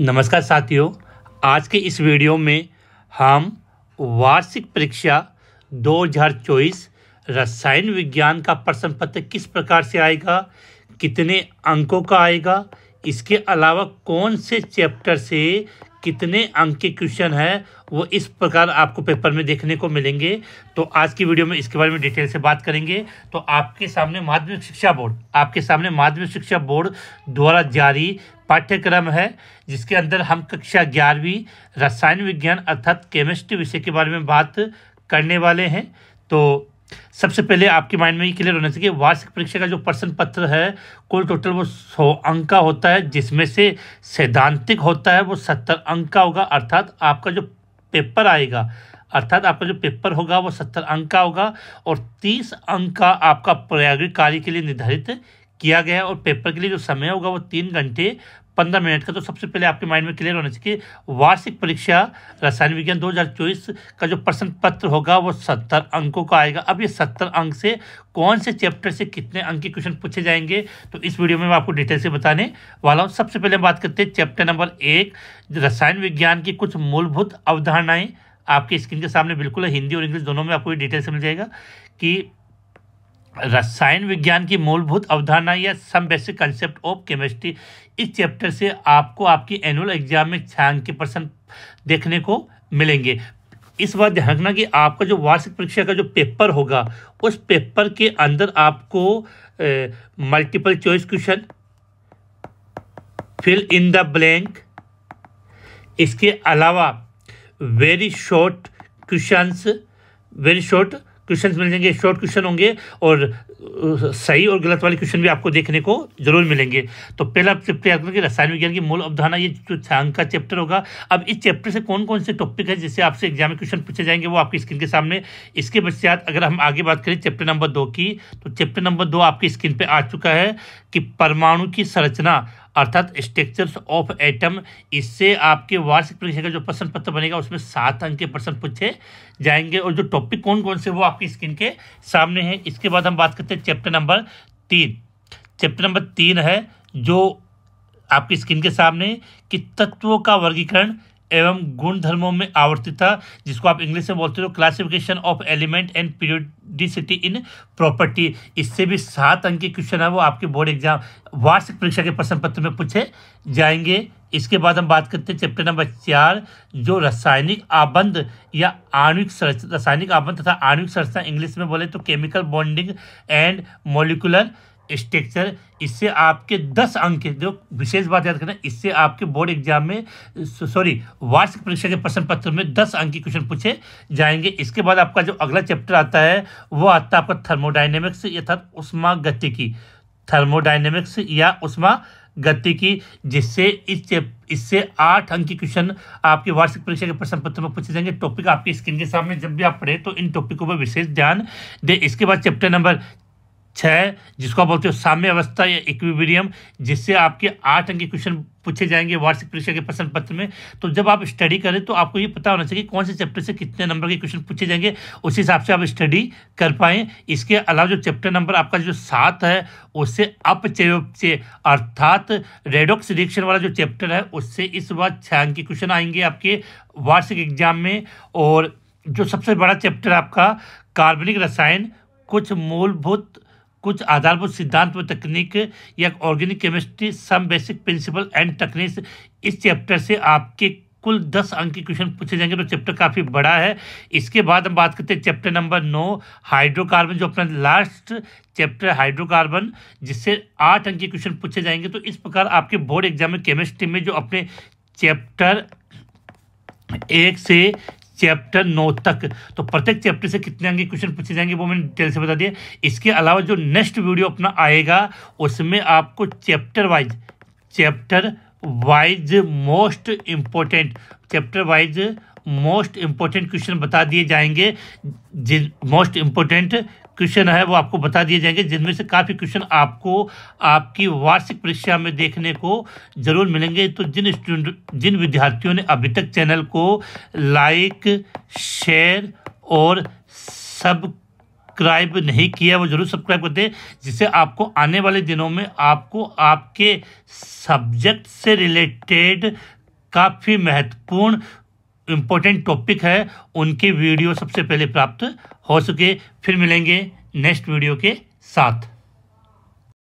नमस्कार साथियों आज के इस वीडियो में हम वार्षिक परीक्षा 2024 रसायन विज्ञान का प्रश्न पत्र किस प्रकार से आएगा कितने अंकों का आएगा इसके अलावा कौन से चैप्टर से कितने अंक के क्वेश्चन है वो इस प्रकार आपको पेपर में देखने को मिलेंगे तो आज की वीडियो में इसके बारे में डिटेल से बात करेंगे तो आपके सामने माध्यमिक शिक्षा बोर्ड आपके सामने माध्यमिक शिक्षा बोर्ड द्वारा जारी पाठ्यक्रम है जिसके अंदर हम कक्षा ग्यारहवीं रसायन विज्ञान अर्थात केमिस्ट्री विषय के बारे में बात करने वाले हैं तो सबसे पहले आपके माइंड में ये क्लियर होना चाहिए वार्षिक परीक्षा का जो प्रश्न पत्र है कुल टोटल वो सौ अंक का होता है जिसमें से सैद्धांतिक होता है वो सत्तर अंक का होगा अर्थात आपका जो पेपर आएगा अर्थात आपका जो पेपर होगा वो सत्तर अंक का होगा और तीस अंक का आपका प्रायोगिक कार्य के लिए निर्धारित किया गया है और पेपर के लिए जो समय होगा वो तीन घंटे पंद्रह मिनट का तो सबसे पहले आपके माइंड में क्लियर होना चाहिए वार्षिक परीक्षा रसायन विज्ञान 2024 का जो प्रश्न पत्र होगा वो सत्तर अंकों का आएगा अब ये सत्तर अंक से कौन से चैप्टर से कितने अंक के क्वेश्चन पूछे जाएंगे तो इस वीडियो में मैं आपको डिटेल से बताने वाला हूँ सबसे पहले हम बात करते हैं चैप्टर नंबर एक रसायन विज्ञान की कुछ मूलभूत अवधारणाएँ आपकी स्क्रीन के सामने बिल्कुल हिंदी और इंग्लिश दोनों में आपको ये डिटेल से मिल जाएगा कि रसायन विज्ञान की मूलभूत अवधारणा या some basic concept of chemistry इस चैप्टर से आपको आपकी एनुअल एग्जाम में छियानवे परसेंट देखने को मिलेंगे इस बात ध्यान रखना कि आपका जो वार्षिक परीक्षा का जो पेपर होगा उस पेपर के अंदर आपको multiple choice question fill in the blank इसके अलावा very short questions very short question मिल जाएंगे शॉर्ट क्वेश्चन होंगे और सही और गलत वाले क्वेश्चन भी आपको देखने को जरूर मिलेंगे तो पहला करेंगे रसायन विज्ञान की मूल अवधारणा ये जो अंक का चैप्टर होगा अब इस चैप्टर से कौन कौन से टॉपिक है जिससे आपसे एग्जाम में क्वेश्चन पूछे जाएंगे वो आपकी स्क्रीन के सामने इसके पश्चात अगर हम आगे बात करें चैप्टर नंबर दो की तो चैप्टर नंबर दो आपकी स्क्रीन पर आ चुका है कि परमाणु की संरचना अर्थात स्ट्रक्चर्स ऑफ एटम इससे आपके वार्षिक परीक्षा का जो प्रश्न पत्र बनेगा उसमें सात अंक के प्रश्न पूछे जाएंगे और जो टॉपिक कौन कौन से वो आपकी स्क्रीन के सामने है इसके बाद हम बात करते हैं चैप्टर नंबर तीन चैप्टर नंबर तीन है जो आपकी स्क्रीन के सामने कि तत्वों का वर्गीकरण एवं गुण धर्मों में आवर्तित जिसको आप इंग्लिश में बोलते हो classification of element and periodicity in property इससे भी सात अंक के क्वेश्चन है वो आपके बोर्ड एग्जाम वार्षिक परीक्षा के प्रश्न पत्र में पूछे जाएंगे इसके बाद हम बात करते हैं चैप्टर नंबर चार जो रासायनिक आबंध या आणविक रासायनिक आबंध तथा आणविक संरचना इंग्लिश में बोले तो chemical bonding and molecular structure इससे आपके दस अंक के जो विशेष बात याद करना इससे आपके बोर्ड एग्जाम में सॉरी वार्षिक परीक्षा के प्रश्न पत्र में दस अंक के क्वेश्चन पूछे जाएंगे इसके बाद आपका जो अगला चैप्टर आता है वो आता है आपका थर्मोडाइनेमिक्स यथार्थ उष्मा गति की थर्मोडाइनेमिक्स या उष्मा गति की जिससे इस इससे आठ अंक के क्वेश्चन आपके वार्षिक परीक्षा के प्रश्न पत्र में पूछे जाएंगे टॉपिक आपकी स्क्रीन के सामने जब भी आप पढ़े तो इन टॉपिकों पर विशेष ध्यान दें इसके बाद चैप्टर नंबर छः जिसको आप बोलते हो साम्य अवस्था या इक्विबीरियम जिससे आपके आठ अंकी क्वेश्चन पूछे जाएंगे वार्षिक परीक्षा के प्रश्न पत्र में तो जब आप स्टडी करें तो आपको ये पता होना चाहिए कौन से चैप्टर से कितने नंबर के क्वेश्चन पूछे जाएंगे उस हिसाब से आप स्टडी कर पाएँ इसके अलावा जो चैप्टर नंबर आपका जो सात है उससे अपचयोपचय अर्थात रेडोक्स रिएक्शन वाला जो चैप्टर है उससे इस बार छः अंकी क्वेश्चन आएंगे आपके वार्षिक एग्जाम में और जो सबसे बड़ा चैप्टर आपका कार्बनिक रसायन कुछ मूलभूत कुछ आधारभूत सिद्धांत व तकनीक या organic chemistry some basic principle and techniques इस चैप्टर से आपके कुल दस अंक के क्वेश्चन पूछे जाएंगे तो चैप्टर काफ़ी बड़ा है इसके बाद हम बात करते हैं चैप्टर नंबर नौ हाइड्रोकार्बन जो अपना लास्ट चैप्टर हाइड्रोकार्बन जिससे आठ अंक के क्वेश्चन पूछे जाएंगे तो इस प्रकार आपके बोर्ड एग्जाम में केमिस्ट्री में जो अपने चैप्टर एक से चैप्टर नौ तक तो प्रत्येक चैप्टर से कितने आगे क्वेश्चन पूछे जाएंगे वो मैंने डिटेल से बता दिया इसके अलावा जो नेक्स्ट वीडियो अपना आएगा उसमें आपको chapter wise chapter wise most important chapter wise most important question बता दिए जाएंगे जिन मोस्ट इम्पोर्टेंट क्वेश्चन है वो आपको बता दिए जाएंगे जिनमें से काफ़ी क्वेश्चन आपको आपकी वार्षिक परीक्षा में देखने को ज़रूर मिलेंगे तो जिन स्टूडेंट जिन विद्यार्थियों ने अभी तक चैनल को लाइक शेयर और सब सब्सक्राइब नहीं किया वो जरूर सब्सक्राइब कर दें जिससे आपको आने वाले दिनों में आपको आपके सब्जेक्ट से रिलेटेड काफ़ी महत्वपूर्ण इम्पोर्टेंट टॉपिक है उनके वीडियो सबसे पहले प्राप्त हो सके फिर मिलेंगे नेक्स्ट वीडियो के साथ